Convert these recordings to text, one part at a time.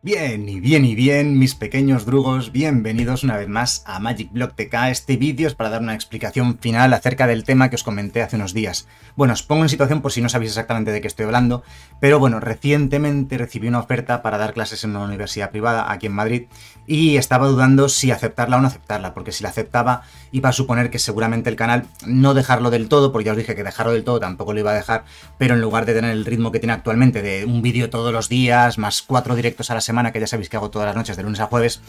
Bien, y bien, y bien, mis pequeños drugos, bienvenidos una vez más a Magic Block TK. Este vídeo es para dar una explicación final acerca del tema que os comenté hace unos días. Bueno, os pongo en situación por si no sabéis exactamente de qué estoy hablando, pero bueno, recientemente recibí una oferta para dar clases en una universidad privada aquí en Madrid y estaba dudando si aceptarla o no aceptarla, porque si la aceptaba iba a suponer que seguramente el canal no dejarlo del todo, porque ya os dije que dejarlo del todo tampoco lo iba a dejar, pero en lugar de tener el ritmo que tiene actualmente de un vídeo todos los días, más cuatro directos a la semana, que ya sabéis que hago todas las noches de lunes a jueves,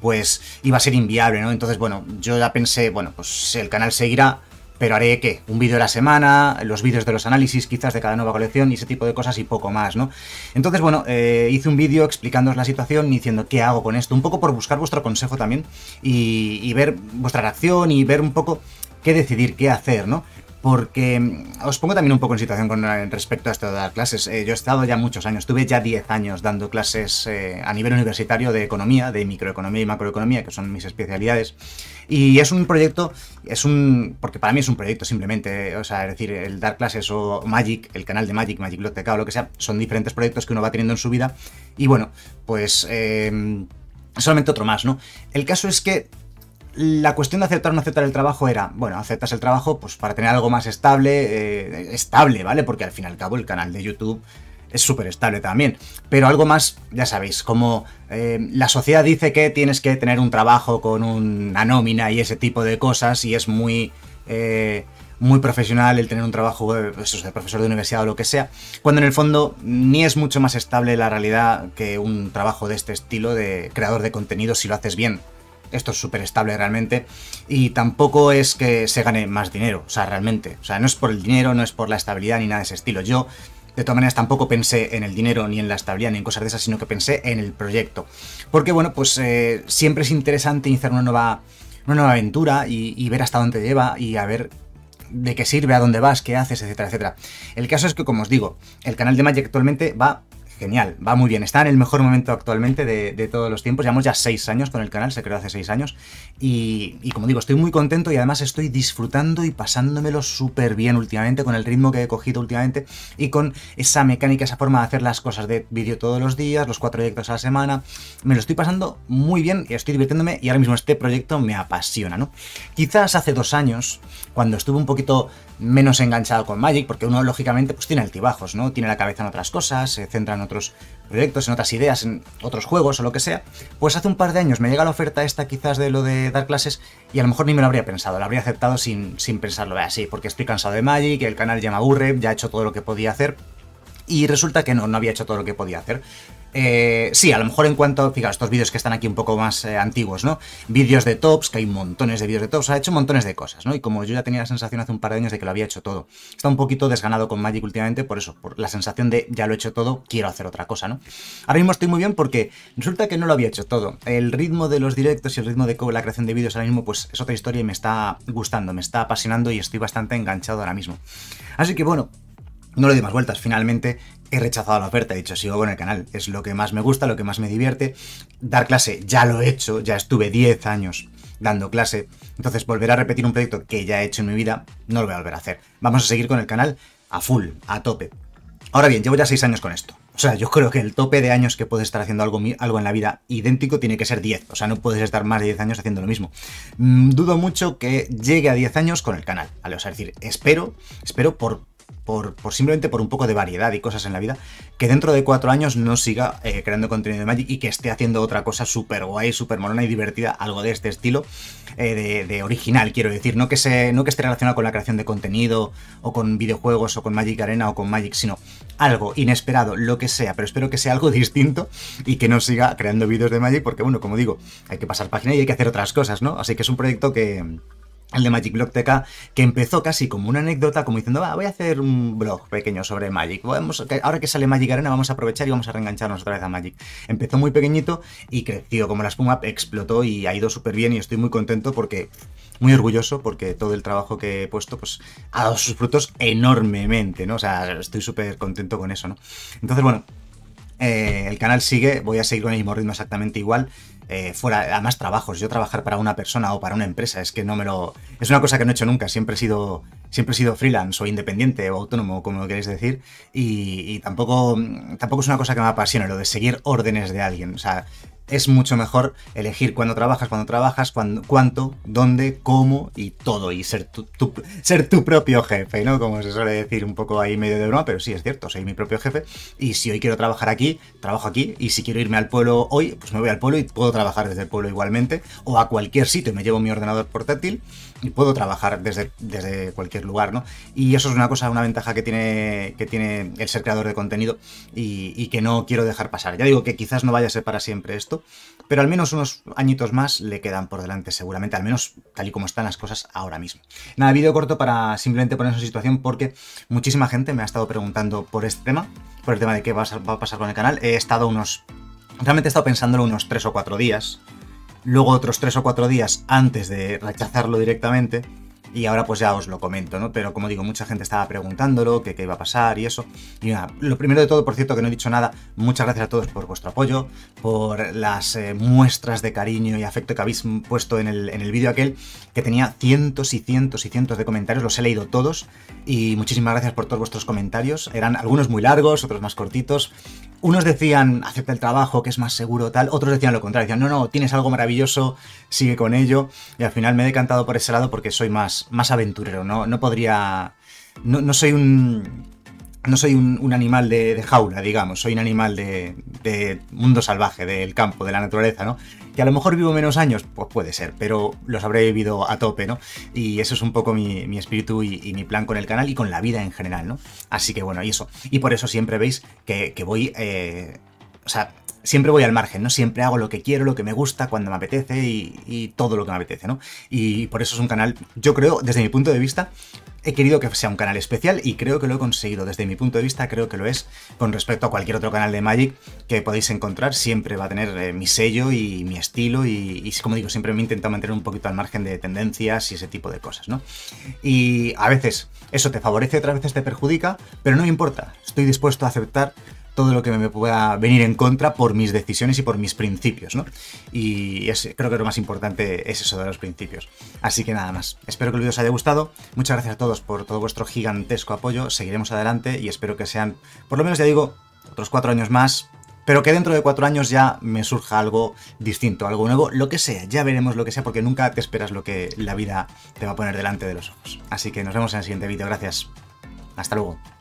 pues iba a ser inviable, ¿no? Entonces, bueno, yo ya pensé, bueno, pues el canal seguirá, pero haré qué, un vídeo a la semana, los vídeos de los análisis quizás de cada nueva colección y ese tipo de cosas y poco más, ¿no? Entonces, bueno, eh, hice un vídeo explicándoos la situación y diciendo qué hago con esto, un poco por buscar vuestro consejo también y, y ver vuestra reacción y ver un poco qué decidir, qué hacer, ¿no? porque mm, os pongo también un poco en situación con eh, respecto a esto de dar clases. Eh, yo he estado ya muchos años, estuve ya 10 años dando clases eh, a nivel universitario de economía, de microeconomía y macroeconomía, que son mis especialidades. Y es un proyecto, es un, porque para mí es un proyecto simplemente, o sea, es decir, el dar clases o Magic, el canal de Magic, Magic o lo que sea, son diferentes proyectos que uno va teniendo en su vida. Y bueno, pues... solamente otro más, ¿no? El caso es que la cuestión de aceptar o no aceptar el trabajo era, bueno, aceptas el trabajo pues para tener algo más estable, eh, estable, ¿vale? Porque al fin y al cabo el canal de YouTube es súper estable también. Pero algo más, ya sabéis, como eh, la sociedad dice que tienes que tener un trabajo con una nómina y ese tipo de cosas, y es muy. Eh, muy profesional el tener un trabajo pues, de profesor de universidad o lo que sea, cuando en el fondo ni es mucho más estable la realidad que un trabajo de este estilo de creador de contenido si lo haces bien esto es súper estable realmente, y tampoco es que se gane más dinero, o sea, realmente, o sea, no es por el dinero, no es por la estabilidad ni nada de ese estilo. Yo, de todas maneras, tampoco pensé en el dinero, ni en la estabilidad, ni en cosas de esas, sino que pensé en el proyecto. Porque, bueno, pues eh, siempre es interesante iniciar una nueva, una nueva aventura y, ver hasta dónde lleva y a ver de qué sirve, a dónde vas, qué haces, etcétera, etcétera. El caso es que, como os digo, el canal de Magic actualmente va genial, va muy bien. Está en el mejor momento actualmente de, todos los tiempos. Llevamos ya seis años con el canal, se creó hace seis años. Y, como digo, estoy muy contento y además estoy disfrutando y pasándomelo súper bien últimamente con el ritmo que he cogido últimamente y con esa mecánica, esa forma de hacer las cosas de vídeo todos los días, los cuatro directos a la semana. Me lo estoy pasando muy bien y estoy divirtiéndome y ahora mismo este proyecto me apasiona, ¿no? Quizás hace dos años, cuando estuve un poquito menos enganchado con Magic, porque uno lógicamente pues tiene altibajos, ¿no? Tiene la cabeza en otras cosas, se centra en otros proyectos, en otras ideas, en otros juegos o lo que sea, pues hace un par de años me llega la oferta esta quizás de lo de dar clases y a lo mejor ni me lo habría pensado, la habría aceptado sin, pensarlo así, porque estoy cansado de Magic, el canal ya me aburre, ya he hecho todo lo que podía hacer, y resulta que no, no había hecho todo lo que podía hacer. Eh, sí, a lo mejor en cuanto, fijaos, estos vídeos que están aquí un poco más eh, antiguos, ¿no? Vídeos de tops, que hay montones de vídeos de tops, ha hecho montones de cosas, ¿no? Y como yo ya tenía la sensación hace un par de años de que lo había hecho todo, está un poquito desganado con Magic últimamente por eso, por la sensación de ya lo he hecho todo, quiero hacer otra cosa, ¿no? Ahora mismo estoy muy bien porque resulta que no lo había hecho todo. El ritmo de los directos y el ritmo de la creación de vídeos ahora mismo, pues es otra historia y me está gustando, me está apasionando y estoy bastante enganchado ahora mismo. Así que bueno, no le doy más vueltas, finalmente he rechazado la oferta, he dicho, sigo con el canal, es lo que más me gusta, lo que más me divierte. Dar clase ya lo he hecho, ya estuve 10 años dando clase, entonces volver a repetir un proyecto que ya he hecho en mi vida, no lo voy a volver a hacer. Vamos a seguir con el canal a full, a tope. Ahora bien, llevo ya 6 años con esto. O sea, yo creo que el tope de años que puedes estar haciendo algo, algo en la vida idéntico tiene que ser 10. O sea, no puedes estar más de 10 años haciendo lo mismo. Mm, dudo mucho que llegue a 10 años con el canal, O sea, decir, espero, espero por por, simplemente por un poco de variedad y cosas en la vida, que dentro de cuatro años no siga eh, creando contenido de Magic y que esté haciendo otra cosa súper guay, súper morona y divertida, algo de este estilo, eh, de, original, quiero decir, no que, no que esté relacionado con la creación de contenido o con videojuegos o con Magic Arena o con Magic, sino algo inesperado, lo que sea, pero espero que sea algo distinto y que no siga creando vídeos de Magic porque, bueno, como digo, hay que pasar página y hay que hacer otras cosas, ¿no? Así que es un proyecto que el de Magic Blog TK, que empezó casi como una anécdota, como diciendo, va, voy a hacer un blog pequeño sobre Magic. ahora que sale Magic Arena, vamos a aprovechar y vamos a reengancharnos otra vez a Magic. Empezó muy pequeñito y creció como la espuma, explotó y ha ido súper bien y estoy muy contento porque, muy orgulloso, porque todo el trabajo que he puesto, pues, ha dado sus frutos enormemente, ¿no? O sea, estoy súper contento con eso, ¿no? Entonces, bueno, eh, el canal sigue, voy a seguir con el mismo ritmo exactamente igual. Eh, fuera, a más trabajos. Yo trabajar para una persona o para una empresa es que no me lo. Es una cosa que no he hecho nunca. Siempre he sido siempre he sido freelance o independiente o autónomo, como lo queréis decir, y, tampoco, tampoco es una cosa que me apasione, lo de seguir órdenes de alguien. O sea, es mucho mejor elegir cuándo trabajas, cuándo trabajas, cuándo, cuánto, dónde, cómo y todo, y ser tu, ser tu propio jefe, ¿no? Como se suele decir un poco ahí medio de broma, pero sí, es cierto, soy mi propio jefe, y si hoy quiero trabajar aquí, trabajo aquí, y si quiero irme al pueblo hoy, pues me voy al pueblo y puedo trabajar desde el pueblo igualmente, o a cualquier sitio, y me llevo mi ordenador portátil y puedo trabajar desde, desde cualquier lugar, ¿no? Y eso es una cosa, una ventaja que tiene, que tiene el ser creador de contenido y, que no quiero dejar pasar. Ya digo que quizás no vaya a ser para siempre esto, pero al menos unos añitos más le quedan por delante seguramente, al menos tal y como están las cosas ahora mismo. Nada, vídeo corto para simplemente poner en situación porque muchísima gente me ha estado preguntando por este tema, por el tema de qué va va a pasar con el canal. He estado unos... Realmente he estado pensándolo unos 3 o 4 días, luego otros tres o cuatro días antes de rechazarlo directamente. Y ahora pues ya os lo comento, ¿no? Pero como digo, mucha gente estaba preguntándolo, que qué iba a pasar y eso. Y nada, lo primero de todo, por cierto, que no he dicho nada, muchas gracias a todos por vuestro apoyo, por las eh, muestras de cariño y afecto que habéis puesto en el, en el vídeo aquel, que tenía cientos y cientos y cientos de comentarios, los he leído todos. Y muchísimas gracias por todos vuestros comentarios. Eran algunos muy largos, otros más cortitos, unos decían, acepta el trabajo, que es más seguro, tal. Otros decían lo contrario, decían, no, no, tienes algo maravilloso, sigue con ello. Y al final me he decantado por ese lado porque soy más, más aventurero, no, no podría... No, soy un... No soy un, un animal de, de, jaula, digamos, soy un animal de, de mundo salvaje, del campo, de la naturaleza, ¿no? Que a lo mejor vivo menos años, pues puede ser, pero los habré vivido a tope, ¿no? Y eso es un poco mi, mi espíritu y, mi plan con el canal y con la vida en general, ¿no? Así que bueno, y eso. Y por eso siempre veis que, voy... Eh, o sea, siempre voy al margen, ¿no? Siempre hago lo que quiero, lo que me gusta, cuando me apetece y, todo lo que me apetece, ¿no? Y por eso es un canal, yo creo, desde mi punto de vista, he querido que sea un canal especial y creo que lo he conseguido. Desde mi punto de vista, creo que lo es con respecto a cualquier otro canal de Magic que podéis encontrar. Siempre va a tener eh, mi sello y mi estilo y, y, como digo, siempre me he intentado mantener un poquito al margen de tendencias y ese tipo de cosas, ¿no? Y a veces eso te favorece, otras veces te perjudica, pero no me importa. Estoy dispuesto a aceptar todo lo que me pueda venir en contra por mis decisiones y por mis principios, ¿no? Y creo que lo más importante es eso de los principios. Así que nada más. Espero que el vídeo os haya gustado. Muchas gracias a todos por todo vuestro gigantesco apoyo. Seguiremos adelante y espero que sean, por lo menos ya digo, otros cuatro años más, pero que dentro de cuatro años ya me surja algo distinto, algo nuevo, lo que sea, ya veremos lo que sea, porque nunca te esperas lo que la vida te va a poner delante de los ojos. Así que nos vemos en el siguiente vídeo, gracias. Hasta luego.